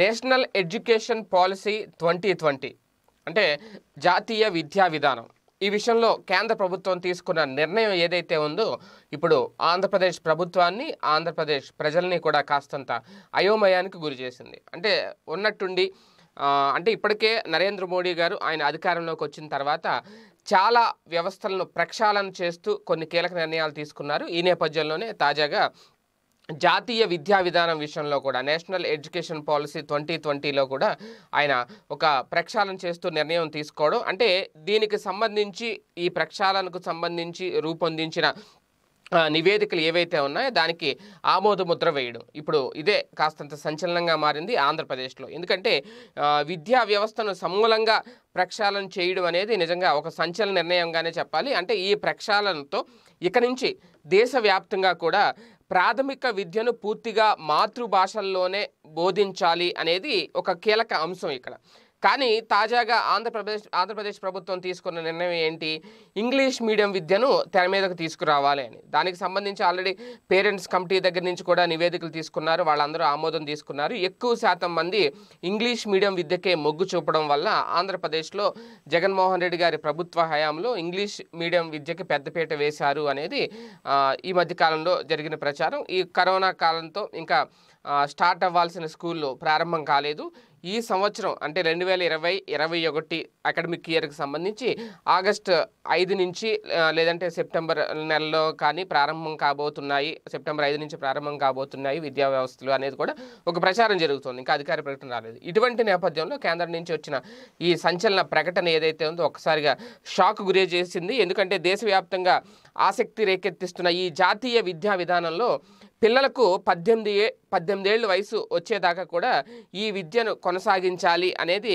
national education policy twenty twenty అంటే జాతీయ విద్యా విధానం ఈ విషయంలో కేంద్ర ప్రభుత్వం తీసుకున్న నిర్ణయం ఏదైతే ఉందో ఇప్పుడు ఆంధ్రప్రదేశ్ ప్రభుత్వాన్ని ఆంధ్రప్రదేశ్ ప్రజల్ని కూడా కాస్తంత అయోమయానికి గురి చేసింది అంటే ఉన్నట్టుండి అంటే ఇప్పటికే నరేంద్ర మోడీ గారు ఆయన అధికారంలోకి వచ్చిన తర్వాత చాలా వ్యవస్థలను ప్రక్షాళన చేస్తూ కొన్ని కీలక నిర్ణయాలు తీసుకున్నారు ఈ నేపథ్యంలోనే తాజాగా జాతీయ విద్యా విధానం విషయంలో కూడా నేషనల్ ఎడ్యుకేషన్ పాలసీ ట్వంటీ ట్వంటీలో కూడా ఆయన ఒక ప్రక్షాళన చేస్తూ నిర్ణయం తీసుకోవడం అంటే దీనికి సంబంధించి ఈ ప్రక్షాళనకు సంబంధించి రూపొందించిన నివేదికలు ఏవైతే ఉన్నాయో దానికి ఆమోద ముద్ర వేయడం ఇప్పుడు ఇదే కాస్తంత సంచలనంగా మారింది ఆంధ్రప్రదేశ్లో ఎందుకంటే విద్యా వ్యవస్థను సమూలంగా ప్రక్షాళన చేయడం అనేది నిజంగా ఒక సంచలన నిర్ణయంగానే చెప్పాలి అంటే ఈ ప్రక్షాళనతో ఇక నుంచి దేశవ్యాప్తంగా కూడా ప్రాథమిక విద్యను పూర్తిగా మాతృభాషల్లోనే బోధించాలి అనేది ఒక కీలక అంశం ఇక్కడ కానీ తాజాగా ఆంధ్రప్రదేశ్ ఆంధ్రప్రదేశ్ ప్రభుత్వం తీసుకున్న నిర్ణయం ఏంటి ఇంగ్లీష్ మీడియం విద్యను తెర మీదకు తీసుకురావాలి అని దానికి సంబంధించి ఆల్రెడీ పేరెంట్స్ కమిటీ దగ్గర నుంచి కూడా నివేదికలు తీసుకున్నారు వాళ్ళందరూ ఆమోదం తీసుకున్నారు ఎక్కువ శాతం మంది ఇంగ్లీష్ మీడియం విద్యకే మొగ్గు చూపడం వల్ల ఆంధ్రప్రదేశ్లో జగన్మోహన్ రెడ్డి గారి ప్రభుత్వ హయాంలో ఇంగ్లీష్ మీడియం విద్యకి పెద్దపీట వేశారు అనేది ఈ మధ్యకాలంలో జరిగిన ప్రచారం ఈ కరోనా కాలంతో ఇంకా స్టార్ట్ అవ్వాల్సిన స్కూల్లో ప్రారంభం కాలేదు ఈ సంవత్సరం అంటే రెండు వేల ఇరవై ఇరవై ఒకటి అకాడమిక్ ఇయర్కి సంబంధించి ఆగస్ట్ ఐదు నుంచి లేదంటే సెప్టెంబర్ నెలలో కానీ ప్రారంభం కాబోతున్నాయి సెప్టెంబర్ ఐదు నుంచి ప్రారంభం కాబోతున్నాయి విద్యా వ్యవస్థలు అనేది కూడా ఒక ప్రచారం జరుగుతుంది ఇంకా అధికార ప్రకటన రాలేదు ఇటువంటి నేపథ్యంలో కేంద్రం నుంచి వచ్చిన ఈ సంచలన ప్రకటన ఏదైతే ఉందో ఒకసారిగా షాక్ గురి చేసింది ఎందుకంటే దేశవ్యాప్తంగా ఆసక్తి రేకెత్తిస్తున్న ఈ జాతీయ విద్యా విధానంలో పిల్లలకు పద్దెనిమిది ఏ పద్దెనిమిది ఏళ్ళు వయసు వచ్చేదాకా కూడా ఈ విద్యను కొనసాగించాలి అనేది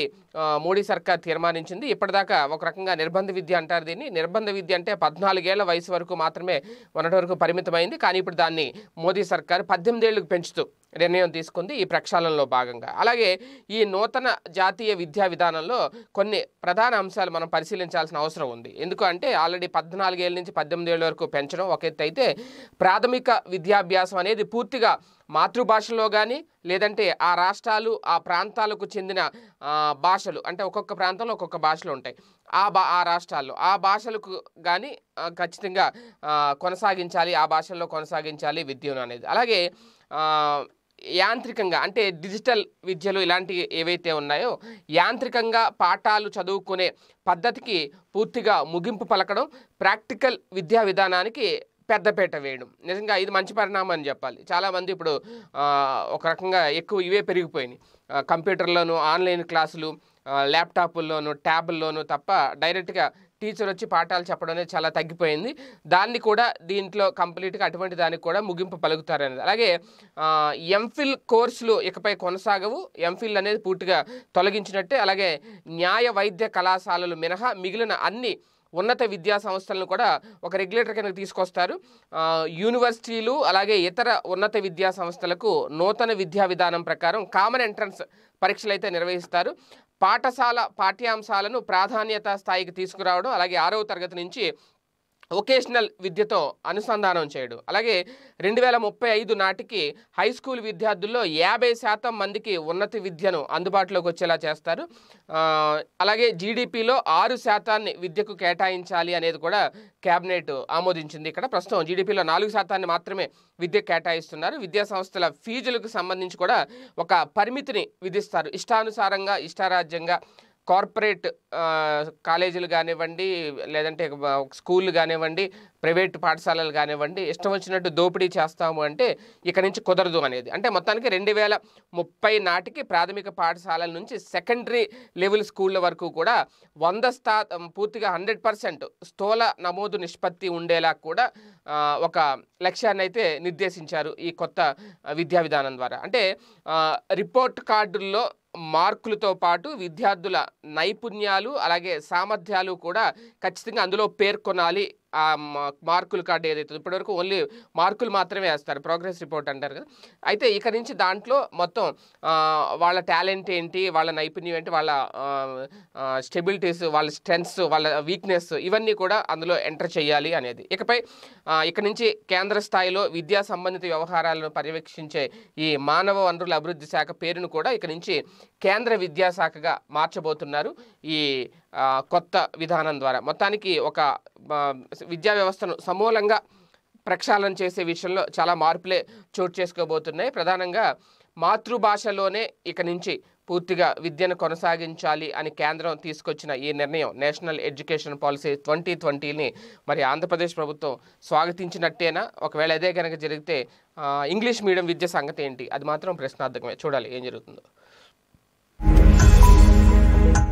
మోడీ సర్కార్ తీర్మానించింది ఇప్పటిదాకా ఒక రకంగా నిర్బంధ విద్య అంటారు దీన్ని నిర్బంధ విద్య అంటే పద్నాలుగేళ్ల వయసు వరకు మాత్రమే ఉన్నటి వరకు పరిమితమైంది కానీ ఇప్పుడు దాన్ని మోదీ సర్కార్ పద్దెనిమిది ఏళ్ళకు పెంచుతూ నిర్ణయం తీసుకుంది ఈ ప్రక్షాళనలో భాగంగా అలాగే ఈ నూతన జాతీయ విద్యా విధానంలో కొన్ని ప్రధాన అంశాలు మనం పరిశీలించాల్సిన అవసరం ఉంది ఎందుకంటే ఆల్రెడీ పద్నాలుగేళ్ళ నుంచి పద్దెనిమిది ఏళ్ళ వరకు పెంచడం ఒక అయితే ప్రాథమిక విద్యాభ్యాసం అనేది పూర్తిగా మాతృభాషలో కానీ లేదంటే ఆ రాష్ట్రాలు ఆ ప్రాంతాలకు చెందిన భాషలు అంటే ఒక్కొక్క ప్రాంతంలో ఒక్కొక్క భాషలు ఉంటాయి ఆ బా ఆ రాష్ట్రాల్లో ఆ భాషలకు కానీ ఖచ్చితంగా కొనసాగించాలి ఆ భాషల్లో కొనసాగించాలి విద్యను అనేది అలాగే యాంత్రికంగా అంటే డిజిటల్ విద్యలు ఇలాంటివి ఏవైతే ఉన్నాయో యాంత్రికంగా పాఠాలు చదువుకునే పద్ధతికి పూర్తిగా ముగింపు పలకడం ప్రాక్టికల్ విద్యా విధానానికి పెద్దపేట వేయడం నిజంగా ఇది మంచి పరిణామం అని చెప్పాలి చాలామంది ఇప్పుడు ఒక రకంగా ఎక్కువ ఇవే పెరిగిపోయినాయి కంప్యూటర్లోను ఆన్లైన్ క్లాసులు ల్యాప్టాపుల్లోను ట్యాబుల్లోనూ తప్ప డైరెక్ట్గా టీచర్ వచ్చి పాఠాలు చెప్పడం అనేది చాలా తగ్గిపోయింది దాన్ని కూడా దీంట్లో కంప్లీట్గా అటువంటి దానికి కూడా ముగింపు పలుకుతారనేది అలాగే ఎంఫిల్ కోర్సులు ఇకపై కొనసాగవు ఎంఫిల్ అనేది పూర్తిగా తొలగించినట్టే అలాగే న్యాయ వైద్య కళాశాలలు మినహా మిగిలిన అన్ని ఉన్నత విద్యా సంస్థలను కూడా ఒక రెగ్యులేటర్ కింద తీసుకొస్తారు యూనివర్సిటీలు అలాగే ఇతర ఉన్నత విద్యా సంస్థలకు నూతన విద్యా విధానం ప్రకారం కామన్ ఎంట్రన్స్ పరీక్షలు అయితే నిర్వహిస్తారు పాఠశాల పాఠ్యాంశాలను ప్రాధాన్యత స్థాయికి తీసుకురావడం అలాగే ఆరవ తరగతి నుంచి వొకేషనల్ విద్యతో అనుసంధానం చేయడం అలాగే రెండు వేల ముప్పై ఐదు నాటికి హై స్కూల్ విద్యార్థుల్లో యాభై శాతం మందికి ఉన్నత విద్యను అందుబాటులోకి వచ్చేలా చేస్తారు అలాగే జీడిపిలో ఆరు శాతాన్ని విద్యకు కేటాయించాలి అనేది కూడా కేబినెట్ ఆమోదించింది ఇక్కడ ప్రస్తుతం జీడిపిలో నాలుగు శాతాన్ని మాత్రమే విద్య కేటాయిస్తున్నారు విద్యా సంస్థల ఫీజులకు సంబంధించి కూడా ఒక పరిమితిని విధిస్తారు ఇష్టానుసారంగా ఇష్టారాజ్యంగా కార్పొరేట్ కాలేజీలు కానివ్వండి లేదంటే స్కూళ్ళు కానివ్వండి ప్రైవేట్ పాఠశాలలు కానివ్వండి ఇష్టం వచ్చినట్టు దోపిడీ చేస్తాము అంటే ఇక్కడ నుంచి కుదరదు అనేది అంటే మొత్తానికి రెండు వేల ముప్పై నాటికి ప్రాథమిక పాఠశాలల నుంచి సెకండరీ లెవెల్ స్కూళ్ళ వరకు కూడా వంద స్థా పూర్తిగా హండ్రెడ్ పర్సెంట్ స్థూల నమోదు నిష్పత్తి ఉండేలా కూడా ఒక లక్ష్యాన్ని అయితే నిర్దేశించారు ఈ కొత్త విద్యా విధానం ద్వారా అంటే రిపోర్ట్ కార్డుల్లో మార్కులతో పాటు విద్యార్థుల నైపుణ్యాలు అలాగే సామర్థ్యాలు కూడా ఖచ్చితంగా అందులో పేర్కొనాలి ఆ మార్కుల కార్డు ఏదైతే ఇప్పటివరకు ఓన్లీ మార్కులు మాత్రమే వేస్తారు ప్రోగ్రెస్ రిపోర్ట్ అంటారు కదా అయితే ఇక నుంచి దాంట్లో మొత్తం వాళ్ళ టాలెంట్ ఏంటి వాళ్ళ నైపుణ్యం ఏంటి వాళ్ళ స్టెబిలిటీస్ వాళ్ళ స్ట్రెంగ్స్ వాళ్ళ వీక్నెస్ ఇవన్నీ కూడా అందులో ఎంటర్ చేయాలి అనేది ఇకపై ఇక నుంచి కేంద్ర స్థాయిలో విద్యా సంబంధిత వ్యవహారాలను పర్యవేక్షించే ఈ మానవ వనరుల అభివృద్ధి శాఖ పేరును కూడా ఇక నుంచి కేంద్ర విద్యాశాఖగా మార్చబోతున్నారు ఈ కొత్త విధానం ద్వారా మొత్తానికి ఒక విద్యా వ్యవస్థను సమూలంగా ప్రక్షాళన చేసే విషయంలో చాలా మార్పులే చోటు చేసుకోబోతున్నాయి ప్రధానంగా మాతృభాషలోనే ఇక నుంచి పూర్తిగా విద్యను కొనసాగించాలి అని కేంద్రం తీసుకొచ్చిన ఈ నిర్ణయం నేషనల్ ఎడ్యుకేషన్ పాలసీ ట్వంటీ ట్వంటీని మరి ఆంధ్రప్రదేశ్ ప్రభుత్వం స్వాగతించినట్టేనా ఒకవేళ అదే కనుక జరిగితే ఇంగ్లీష్ మీడియం విద్య సంగతి ఏంటి అది మాత్రం ప్రశ్నార్థకమే చూడాలి ఏం జరుగుతుందో